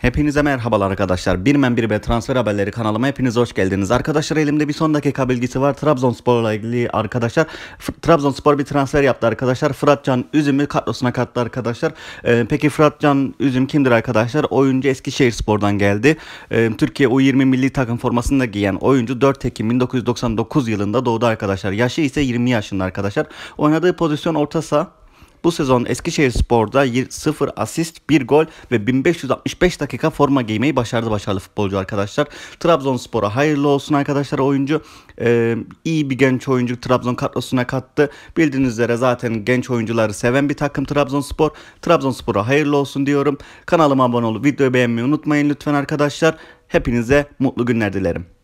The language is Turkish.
Hepinize merhabalar arkadaşlar. Birmen bir ve transfer haberleri kanalıma hepiniz hoş geldiniz. Arkadaşlar elimde bir son dakika bilgisi var. Trabzonspor'la ilgili arkadaşlar. F Trabzonspor bir transfer yaptı arkadaşlar. Fıratcan Üzüm'ü kadrosuna kattı arkadaşlar. Ee, peki Fıratcan Üzüm kimdir arkadaşlar? Oyuncu Eskişehir Spor'dan geldi. Ee, Türkiye U20 milli takım formasını da giyen oyuncu 4 Ekim 1999 yılında doğdu arkadaşlar. Yaşı ise 20 yaşında arkadaşlar. Oynadığı pozisyon orta saha. Bu sezon Eskişehir Spor'da 0 asist, 1 gol ve 1565 dakika forma giymeyi başardı başarılı futbolcu arkadaşlar. Trabzonspor'a hayırlı olsun arkadaşlar oyuncu. Ee, iyi bir genç oyuncu Trabzon kadrosuna kattı. Bildiğiniz üzere zaten genç oyuncuları seven bir takım Trabzonspor. Trabzonspor'a hayırlı olsun diyorum. Kanalıma abone olup videoyu beğenmeyi unutmayın lütfen arkadaşlar. Hepinize mutlu günler dilerim.